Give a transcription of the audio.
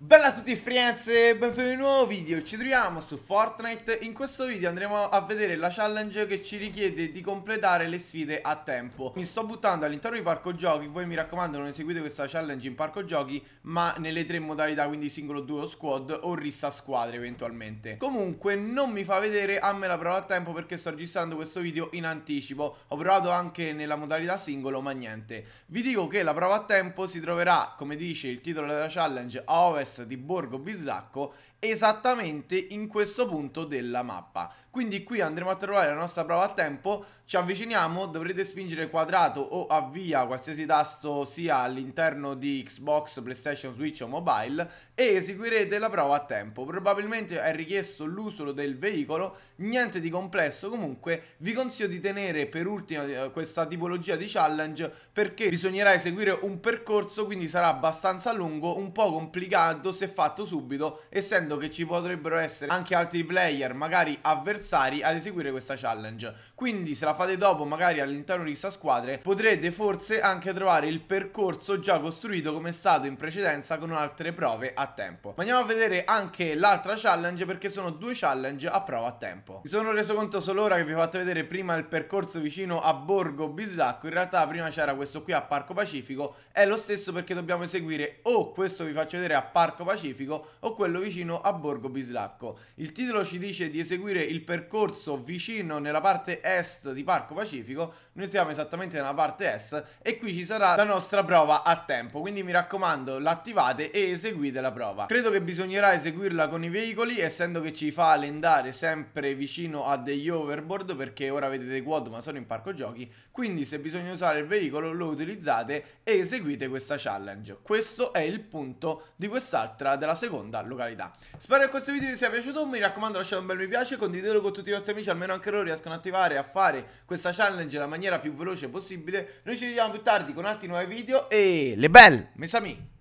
Bella a tutti friends e benvenuti in un nuovo video, ci troviamo su Fortnite In questo video andremo a vedere la challenge che ci richiede di completare le sfide a tempo Mi sto buttando all'interno di parco giochi, voi mi raccomando non eseguite questa challenge in parco giochi Ma nelle tre modalità, quindi singolo, duo, squad o rissa squadre eventualmente Comunque non mi fa vedere a me la prova a tempo perché sto registrando questo video in anticipo Ho provato anche nella modalità singolo ma niente Vi dico che la prova a tempo si troverà, come dice il titolo della challenge, a ovest ovest di Borgo Bislacco esattamente in questo punto della mappa. Quindi qui andremo a trovare la nostra prova a tempo, ci avviciniamo, dovrete spingere quadrato o avvia qualsiasi tasto sia all'interno di Xbox, PlayStation, Switch o mobile e eseguirete la prova a tempo. Probabilmente è richiesto l'uso del veicolo, niente di complesso comunque, vi consiglio di tenere per ultima eh, questa tipologia di challenge perché bisognerà eseguire un percorso quindi sarà abbastanza lungo, un po' complicato addò se fatto subito, essendo che ci potrebbero essere anche altri player, magari avversari, ad eseguire questa challenge. Quindi se la fate dopo, magari all'interno di questa squadra, potrete forse anche trovare il percorso già costruito come è stato in precedenza con altre prove a tempo. Ma andiamo a vedere anche l'altra challenge perché sono due challenge a prova a tempo. Mi sono reso conto solo ora che vi ho fatto vedere prima il percorso vicino a Borgo Bislacco, in realtà prima c'era questo qui a Parco Pacifico, è lo stesso perché dobbiamo eseguire o questo vi faccio vedere a Parco Parco Pacifico o quello vicino a Borgo Bislacco. Il titolo ci dice di eseguire il percorso vicino nella parte est di Parco Pacifico, noi siamo esattamente nella parte est e qui ci sarà la nostra prova a tempo, quindi mi raccomando l'attivate e eseguite la prova. Credo che bisognerà eseguirla con i veicoli essendo che ci fa allendare sempre vicino a degli overboard perché ora vedete i quad ma sono in parco giochi, quindi se bisogna usare il veicolo lo utilizzate e eseguite questa challenge. Questo è il punto di questa quest'altra della seconda località. Spero che questo video vi sia piaciuto, mi raccomando lasciate un bel mi piace, condividetelo con tutti i vostri amici, almeno anche loro riescono a attivare e a fare questa challenge nella maniera più veloce possibile. Noi ci vediamo più tardi con altri nuovi video e le belle, mes